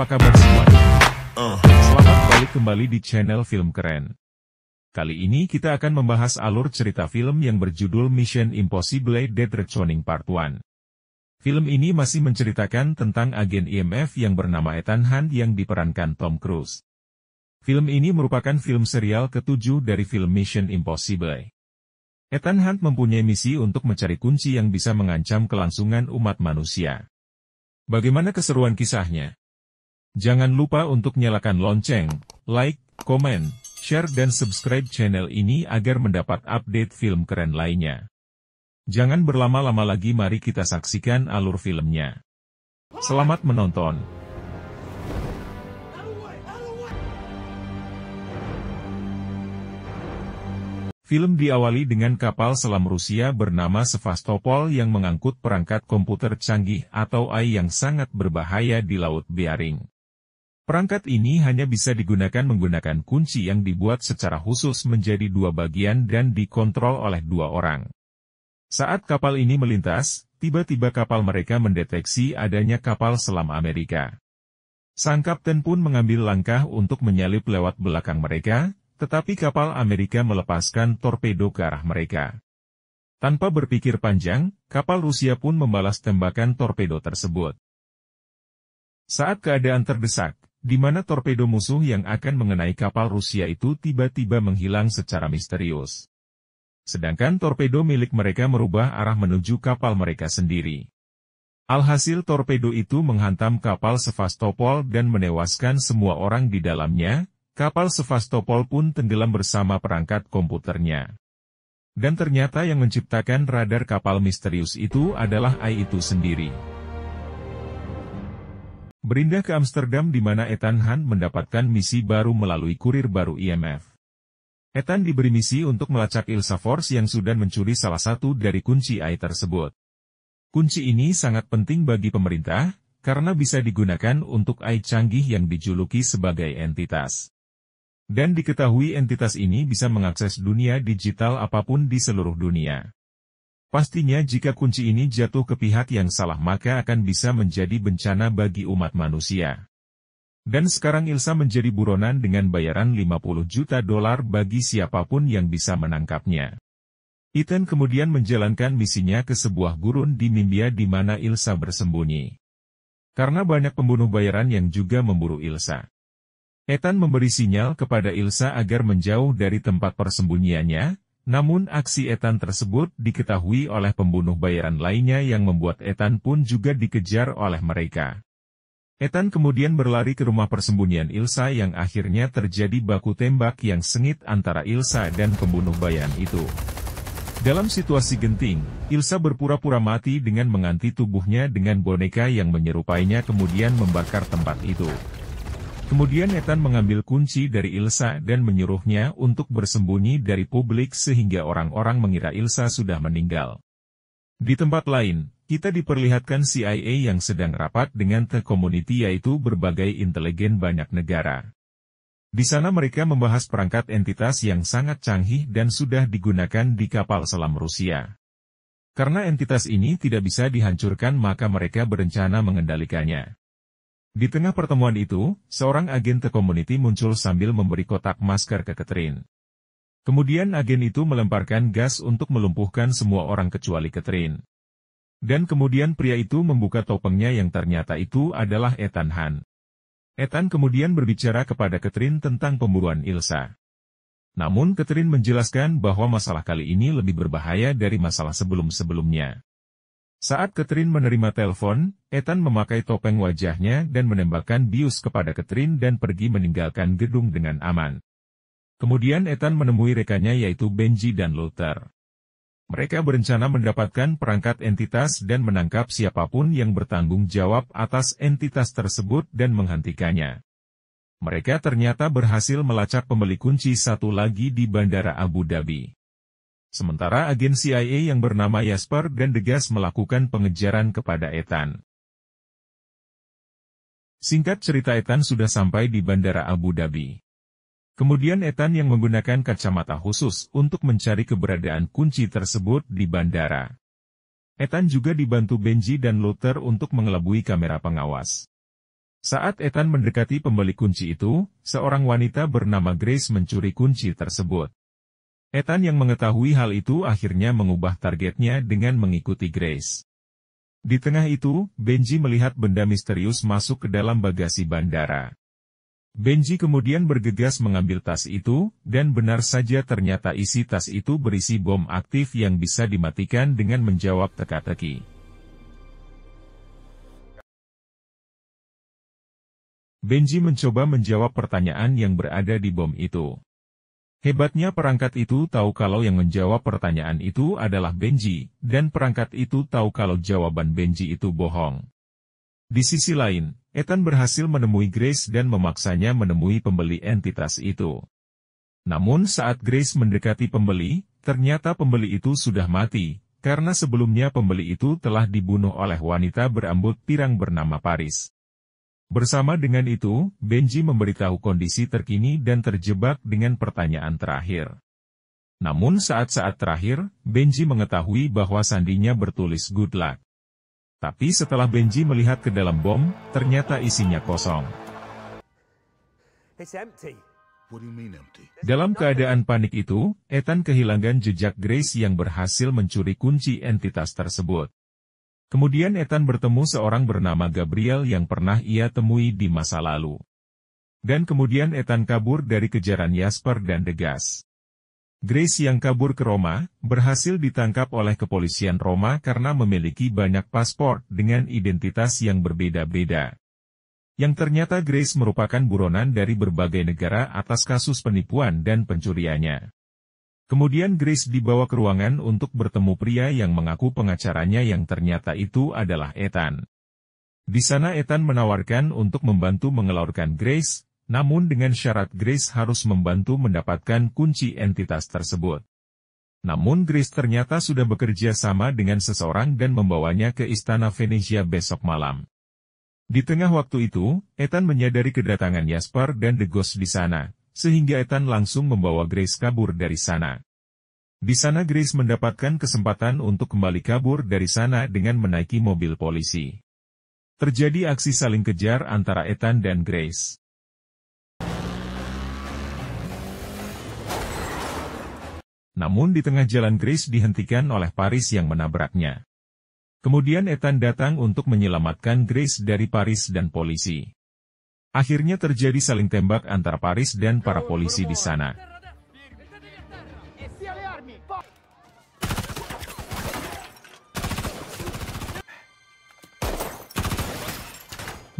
Apa kabar semuanya? Oh. Selamat balik kembali di channel Film Keren. Kali ini kita akan membahas alur cerita film yang berjudul Mission Impossible Dead Reckoning Part 1. Film ini masih menceritakan tentang agen IMF e yang bernama Ethan Hunt yang diperankan Tom Cruise. Film ini merupakan film serial ketujuh dari film Mission Impossible. Ethan Hunt mempunyai misi untuk mencari kunci yang bisa mengancam kelangsungan umat manusia. Bagaimana keseruan kisahnya? Jangan lupa untuk nyalakan lonceng, like, komen, share dan subscribe channel ini agar mendapat update film keren lainnya. Jangan berlama-lama lagi mari kita saksikan alur filmnya. Selamat menonton! Film diawali dengan kapal selam Rusia bernama Sevastopol yang mengangkut perangkat komputer canggih atau AI yang sangat berbahaya di Laut Bering. Perangkat ini hanya bisa digunakan menggunakan kunci yang dibuat secara khusus menjadi dua bagian dan dikontrol oleh dua orang. Saat kapal ini melintas, tiba-tiba kapal mereka mendeteksi adanya kapal selam Amerika. Sang kapten pun mengambil langkah untuk menyalip lewat belakang mereka, tetapi kapal Amerika melepaskan torpedo ke arah mereka. Tanpa berpikir panjang, kapal Rusia pun membalas tembakan torpedo tersebut. Saat keadaan terdesak, di mana torpedo musuh yang akan mengenai kapal Rusia itu tiba-tiba menghilang secara misterius. Sedangkan torpedo milik mereka merubah arah menuju kapal mereka sendiri. Alhasil torpedo itu menghantam kapal Sevastopol dan menewaskan semua orang di dalamnya, kapal Sevastopol pun tenggelam bersama perangkat komputernya. Dan ternyata yang menciptakan radar kapal misterius itu adalah AI itu sendiri. Berindah ke Amsterdam di mana Ethan Hunt mendapatkan misi baru melalui kurir baru IMF. Ethan diberi misi untuk melacak Ilsa Force yang sudah mencuri salah satu dari kunci AI tersebut. Kunci ini sangat penting bagi pemerintah, karena bisa digunakan untuk AI canggih yang dijuluki sebagai entitas. Dan diketahui entitas ini bisa mengakses dunia digital apapun di seluruh dunia. Pastinya jika kunci ini jatuh ke pihak yang salah maka akan bisa menjadi bencana bagi umat manusia. Dan sekarang Ilsa menjadi buronan dengan bayaran 50 juta dolar bagi siapapun yang bisa menangkapnya. Ethan kemudian menjalankan misinya ke sebuah gurun di Mimbia di mana Ilsa bersembunyi. Karena banyak pembunuh bayaran yang juga memburu Ilsa. Ethan memberi sinyal kepada Ilsa agar menjauh dari tempat persembunyiannya, namun aksi Ethan tersebut diketahui oleh pembunuh bayaran lainnya yang membuat Ethan pun juga dikejar oleh mereka. Ethan kemudian berlari ke rumah persembunyian Ilsa yang akhirnya terjadi baku tembak yang sengit antara Ilsa dan pembunuh bayaran itu. Dalam situasi genting, Ilsa berpura-pura mati dengan menganti tubuhnya dengan boneka yang menyerupainya kemudian membakar tempat itu. Kemudian Ethan mengambil kunci dari Ilsa dan menyuruhnya untuk bersembunyi dari publik sehingga orang-orang mengira Ilsa sudah meninggal. Di tempat lain, kita diperlihatkan CIA yang sedang rapat dengan The Community yaitu berbagai intelijen banyak negara. Di sana mereka membahas perangkat entitas yang sangat canggih dan sudah digunakan di kapal selam Rusia. Karena entitas ini tidak bisa dihancurkan maka mereka berencana mengendalikannya. Di tengah pertemuan itu, seorang agen The Community muncul sambil memberi kotak masker ke Catherine. Kemudian agen itu melemparkan gas untuk melumpuhkan semua orang kecuali Catherine. Dan kemudian pria itu membuka topengnya yang ternyata itu adalah Ethan Han. Ethan kemudian berbicara kepada Catherine tentang pemburuan Ilsa. Namun Catherine menjelaskan bahwa masalah kali ini lebih berbahaya dari masalah sebelum-sebelumnya. Saat Catherine menerima telepon, Ethan memakai topeng wajahnya dan menembakkan bius kepada Catherine dan pergi meninggalkan gedung dengan aman. Kemudian Ethan menemui rekannya yaitu Benji dan Luther. Mereka berencana mendapatkan perangkat entitas dan menangkap siapapun yang bertanggung jawab atas entitas tersebut dan menghentikannya. Mereka ternyata berhasil melacak pembeli kunci satu lagi di Bandara Abu Dhabi. Sementara agen CIA yang bernama Jasper dan Gandegas melakukan pengejaran kepada Ethan. Singkat cerita Ethan sudah sampai di Bandara Abu Dhabi. Kemudian Ethan yang menggunakan kacamata khusus untuk mencari keberadaan kunci tersebut di bandara. Ethan juga dibantu Benji dan Luther untuk mengelabui kamera pengawas. Saat Ethan mendekati pembeli kunci itu, seorang wanita bernama Grace mencuri kunci tersebut. Ethan yang mengetahui hal itu akhirnya mengubah targetnya dengan mengikuti Grace. Di tengah itu, Benji melihat benda misterius masuk ke dalam bagasi bandara. Benji kemudian bergegas mengambil tas itu, dan benar saja ternyata isi tas itu berisi bom aktif yang bisa dimatikan dengan menjawab teka-teki. Benji mencoba menjawab pertanyaan yang berada di bom itu. Hebatnya perangkat itu tahu kalau yang menjawab pertanyaan itu adalah Benji, dan perangkat itu tahu kalau jawaban Benji itu bohong. Di sisi lain, Ethan berhasil menemui Grace dan memaksanya menemui pembeli entitas itu. Namun saat Grace mendekati pembeli, ternyata pembeli itu sudah mati, karena sebelumnya pembeli itu telah dibunuh oleh wanita berambut pirang bernama Paris. Bersama dengan itu, Benji memberitahu kondisi terkini dan terjebak dengan pertanyaan terakhir. Namun saat-saat terakhir, Benji mengetahui bahwa sandinya bertulis good luck. Tapi setelah Benji melihat ke dalam bom, ternyata isinya kosong. Dalam keadaan panik itu, Ethan kehilangan jejak Grace yang berhasil mencuri kunci entitas tersebut. Kemudian Ethan bertemu seorang bernama Gabriel yang pernah ia temui di masa lalu. Dan kemudian Ethan kabur dari kejaran Jasper dan Degas. Grace yang kabur ke Roma, berhasil ditangkap oleh kepolisian Roma karena memiliki banyak paspor dengan identitas yang berbeda-beda. Yang ternyata Grace merupakan buronan dari berbagai negara atas kasus penipuan dan pencuriannya. Kemudian Grace dibawa ke ruangan untuk bertemu pria yang mengaku pengacaranya yang ternyata itu adalah Ethan. Di sana Ethan menawarkan untuk membantu mengelorkan Grace, namun dengan syarat Grace harus membantu mendapatkan kunci entitas tersebut. Namun Grace ternyata sudah bekerja sama dengan seseorang dan membawanya ke Istana Venesia besok malam. Di tengah waktu itu, Ethan menyadari kedatangan Jasper dan The Ghost di sana, sehingga Ethan langsung membawa Grace kabur dari sana. Di sana Grace mendapatkan kesempatan untuk kembali kabur dari sana dengan menaiki mobil polisi. Terjadi aksi saling kejar antara Ethan dan Grace. Namun di tengah jalan Grace dihentikan oleh Paris yang menabraknya. Kemudian Ethan datang untuk menyelamatkan Grace dari Paris dan polisi. Akhirnya terjadi saling tembak antara Paris dan para polisi di sana.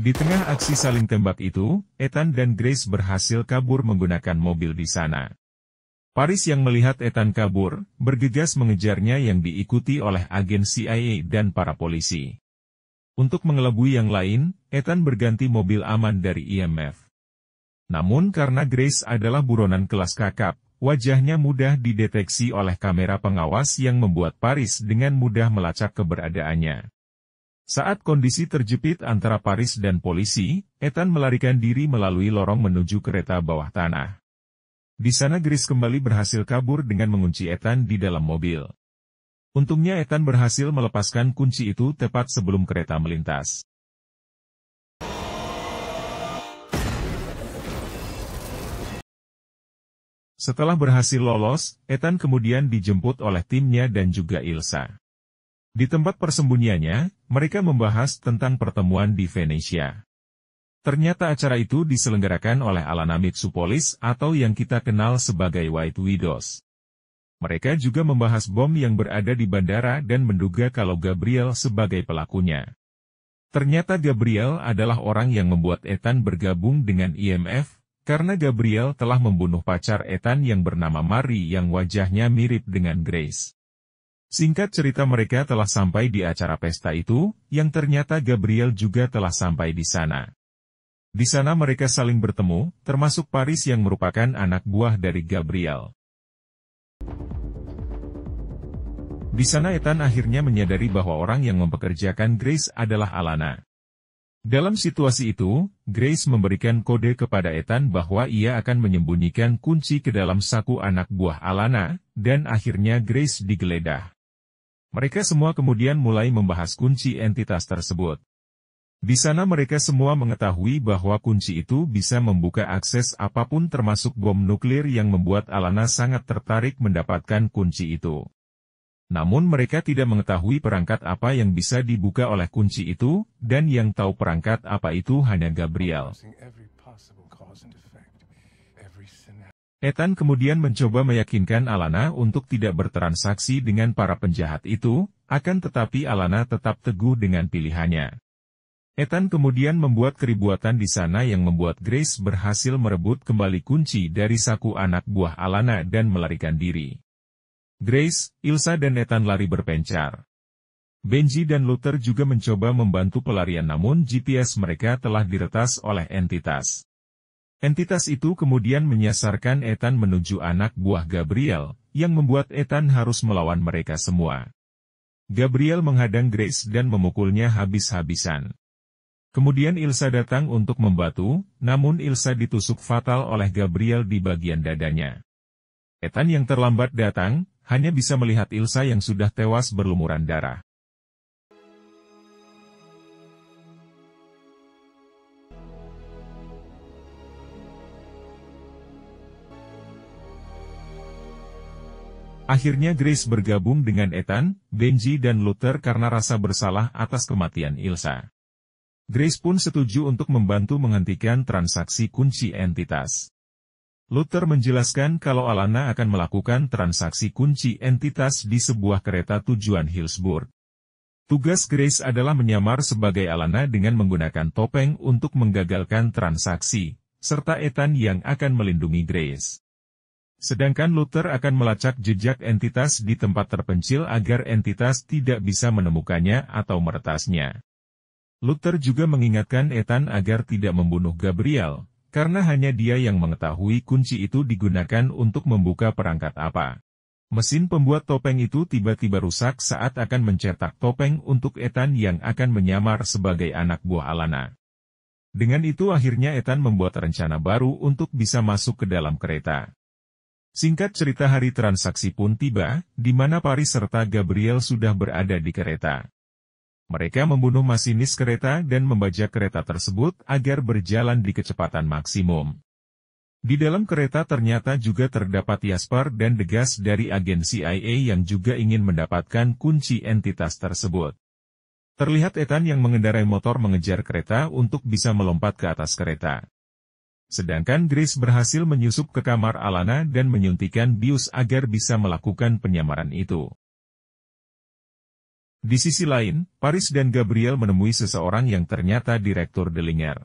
Di tengah aksi saling tembak itu, Ethan dan Grace berhasil kabur menggunakan mobil di sana. Paris yang melihat Ethan kabur, bergegas mengejarnya yang diikuti oleh agen CIA dan para polisi. Untuk mengelabui yang lain, Ethan berganti mobil aman dari IMF. E Namun karena Grace adalah buronan kelas kakap, wajahnya mudah dideteksi oleh kamera pengawas yang membuat Paris dengan mudah melacak keberadaannya. Saat kondisi terjepit antara Paris dan polisi, Ethan melarikan diri melalui lorong menuju kereta bawah tanah. Di sana Grace kembali berhasil kabur dengan mengunci Ethan di dalam mobil. Untungnya Ethan berhasil melepaskan kunci itu tepat sebelum kereta melintas. Setelah berhasil lolos, Ethan kemudian dijemput oleh timnya dan juga Ilsa. Di tempat persembunyiannya, mereka membahas tentang pertemuan di Venesia. Ternyata acara itu diselenggarakan oleh Alana Mitsupolis atau yang kita kenal sebagai White Widows. Mereka juga membahas bom yang berada di bandara dan menduga kalau Gabriel sebagai pelakunya. Ternyata Gabriel adalah orang yang membuat Ethan bergabung dengan IMF, karena Gabriel telah membunuh pacar Ethan yang bernama Mari yang wajahnya mirip dengan Grace. Singkat cerita mereka telah sampai di acara pesta itu, yang ternyata Gabriel juga telah sampai di sana. Di sana mereka saling bertemu, termasuk Paris yang merupakan anak buah dari Gabriel. Di sana Ethan akhirnya menyadari bahwa orang yang mempekerjakan Grace adalah Alana. Dalam situasi itu, Grace memberikan kode kepada Ethan bahwa ia akan menyembunyikan kunci ke dalam saku anak buah Alana, dan akhirnya Grace digeledah. Mereka semua kemudian mulai membahas kunci entitas tersebut. Di sana mereka semua mengetahui bahwa kunci itu bisa membuka akses apapun termasuk bom nuklir yang membuat Alana sangat tertarik mendapatkan kunci itu. Namun mereka tidak mengetahui perangkat apa yang bisa dibuka oleh kunci itu, dan yang tahu perangkat apa itu hanya Gabriel. Ethan kemudian mencoba meyakinkan Alana untuk tidak bertransaksi dengan para penjahat itu, akan tetapi Alana tetap teguh dengan pilihannya. Ethan kemudian membuat keributan di sana yang membuat Grace berhasil merebut kembali kunci dari saku anak buah Alana dan melarikan diri. Grace, Ilsa dan Nathan lari berpencar. Benji dan Luther juga mencoba membantu pelarian namun GPS mereka telah diretas oleh entitas. Entitas itu kemudian menyasarkan Ethan menuju anak buah Gabriel, yang membuat Ethan harus melawan mereka semua. Gabriel menghadang Grace dan memukulnya habis-habisan. Kemudian Ilsa datang untuk membantu, namun Ilsa ditusuk fatal oleh Gabriel di bagian dadanya. Ethan yang terlambat datang, hanya bisa melihat Ilsa yang sudah tewas berlumuran darah. Akhirnya Grace bergabung dengan Ethan, Benji dan Luther karena rasa bersalah atas kematian Ilsa. Grace pun setuju untuk membantu menghentikan transaksi kunci entitas. Luther menjelaskan kalau Alana akan melakukan transaksi kunci entitas di sebuah kereta tujuan Hillsburg. Tugas Grace adalah menyamar sebagai Alana dengan menggunakan topeng untuk menggagalkan transaksi, serta Ethan yang akan melindungi Grace. Sedangkan Luther akan melacak jejak entitas di tempat terpencil agar entitas tidak bisa menemukannya atau meretasnya. Luther juga mengingatkan Ethan agar tidak membunuh Gabriel, karena hanya dia yang mengetahui kunci itu digunakan untuk membuka perangkat apa. Mesin pembuat topeng itu tiba-tiba rusak saat akan mencetak topeng untuk Ethan yang akan menyamar sebagai anak buah Alana. Dengan itu akhirnya Ethan membuat rencana baru untuk bisa masuk ke dalam kereta. Singkat cerita hari transaksi pun tiba, di mana Paris serta Gabriel sudah berada di kereta. Mereka membunuh masinis kereta dan membajak kereta tersebut agar berjalan di kecepatan maksimum. Di dalam kereta ternyata juga terdapat Yaspar dan Degas dari agen CIA yang juga ingin mendapatkan kunci entitas tersebut. Terlihat Ethan yang mengendarai motor mengejar kereta untuk bisa melompat ke atas kereta. Sedangkan Grace berhasil menyusup ke kamar Alana dan menyuntikan bius agar bisa melakukan penyamaran itu. Di sisi lain, Paris dan Gabriel menemui seseorang yang ternyata direktur Delinger.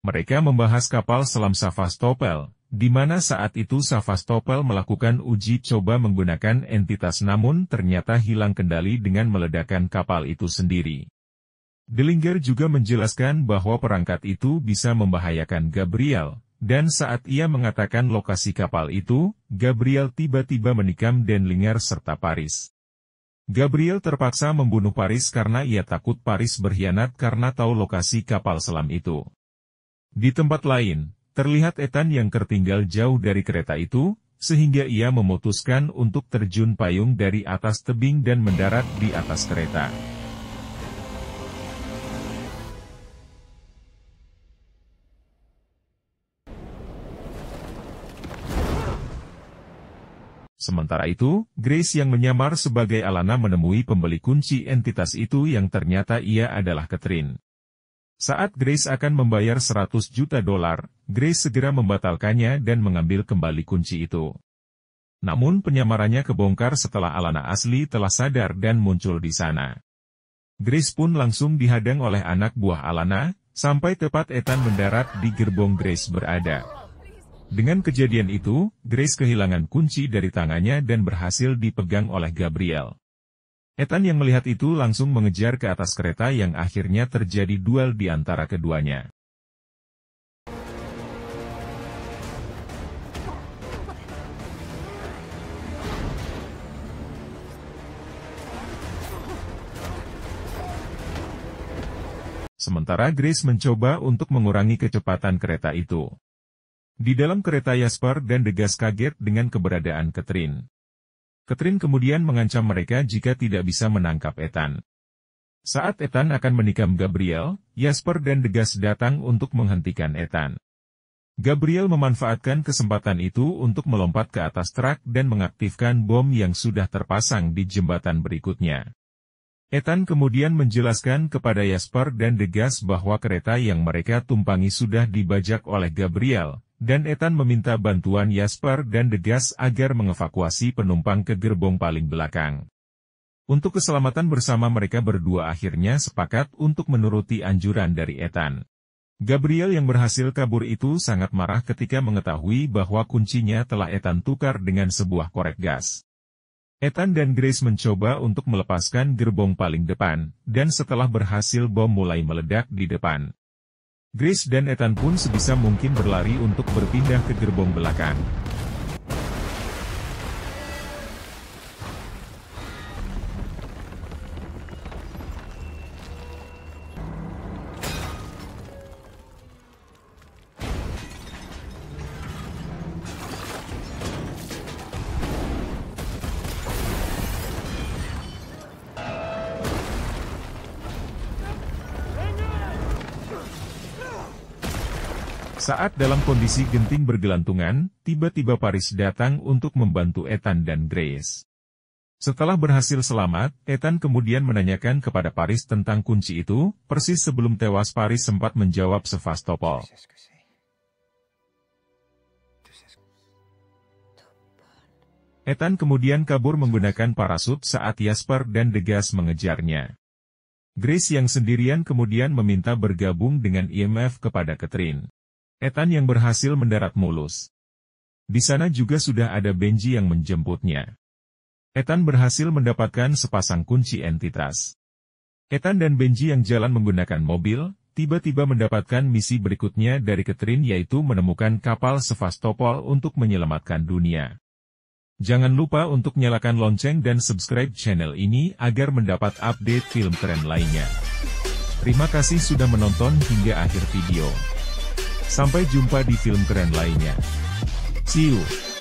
Mereka membahas kapal selam Savastopol, di mana saat itu Savastopol melakukan uji coba menggunakan entitas namun ternyata hilang kendali dengan meledakan kapal itu sendiri. Delinger juga menjelaskan bahwa perangkat itu bisa membahayakan Gabriel, dan saat ia mengatakan lokasi kapal itu, Gabriel tiba-tiba menikam Denlinger serta Paris. Gabriel terpaksa membunuh Paris karena ia takut Paris berkhianat karena tahu lokasi kapal selam itu. Di tempat lain, terlihat Ethan yang tertinggal jauh dari kereta itu, sehingga ia memutuskan untuk terjun payung dari atas tebing dan mendarat di atas kereta. Sementara itu, Grace yang menyamar sebagai Alana menemui pembeli kunci entitas itu yang ternyata ia adalah Catherine. Saat Grace akan membayar 100 juta dolar, Grace segera membatalkannya dan mengambil kembali kunci itu. Namun penyamarannya kebongkar setelah Alana asli telah sadar dan muncul di sana. Grace pun langsung dihadang oleh anak buah Alana, sampai tepat Ethan mendarat di gerbong Grace berada. Dengan kejadian itu, Grace kehilangan kunci dari tangannya dan berhasil dipegang oleh Gabriel. Ethan yang melihat itu langsung mengejar ke atas kereta yang akhirnya terjadi duel di antara keduanya. Sementara Grace mencoba untuk mengurangi kecepatan kereta itu. Di dalam kereta Jasper dan Degas kaget dengan keberadaan Ketrin. Ketrin kemudian mengancam mereka jika tidak bisa menangkap Ethan. Saat Ethan akan menikam Gabriel, Jasper dan Degas datang untuk menghentikan Ethan. Gabriel memanfaatkan kesempatan itu untuk melompat ke atas truk dan mengaktifkan bom yang sudah terpasang di jembatan berikutnya. Ethan kemudian menjelaskan kepada Jasper dan Degas bahwa kereta yang mereka tumpangi sudah dibajak oleh Gabriel, dan Ethan meminta bantuan Jasper dan Degas agar mengevakuasi penumpang ke gerbong paling belakang. Untuk keselamatan bersama mereka berdua akhirnya sepakat untuk menuruti anjuran dari Ethan. Gabriel yang berhasil kabur itu sangat marah ketika mengetahui bahwa kuncinya telah Ethan tukar dengan sebuah korek gas. Ethan dan Grace mencoba untuk melepaskan gerbong paling depan, dan setelah berhasil bom mulai meledak di depan. Grace dan Ethan pun sebisa mungkin berlari untuk berpindah ke gerbong belakang. Saat dalam kondisi genting bergelantungan, tiba-tiba Paris datang untuk membantu Ethan dan Grace. Setelah berhasil selamat, Ethan kemudian menanyakan kepada Paris tentang kunci itu, persis sebelum tewas Paris sempat menjawab Sevastopol. Ethan kemudian kabur menggunakan parasut saat Jasper dan Degas mengejarnya. Grace yang sendirian kemudian meminta bergabung dengan IMF e kepada Catherine. Ethan yang berhasil mendarat mulus. Di sana juga sudah ada Benji yang menjemputnya. Ethan berhasil mendapatkan sepasang kunci entitas. Ethan dan Benji yang jalan menggunakan mobil, tiba-tiba mendapatkan misi berikutnya dari Catherine yaitu menemukan kapal Sevastopol untuk menyelamatkan dunia. Jangan lupa untuk nyalakan lonceng dan subscribe channel ini agar mendapat update film keren lainnya. Terima kasih sudah menonton hingga akhir video. Sampai jumpa di film keren lainnya. See you!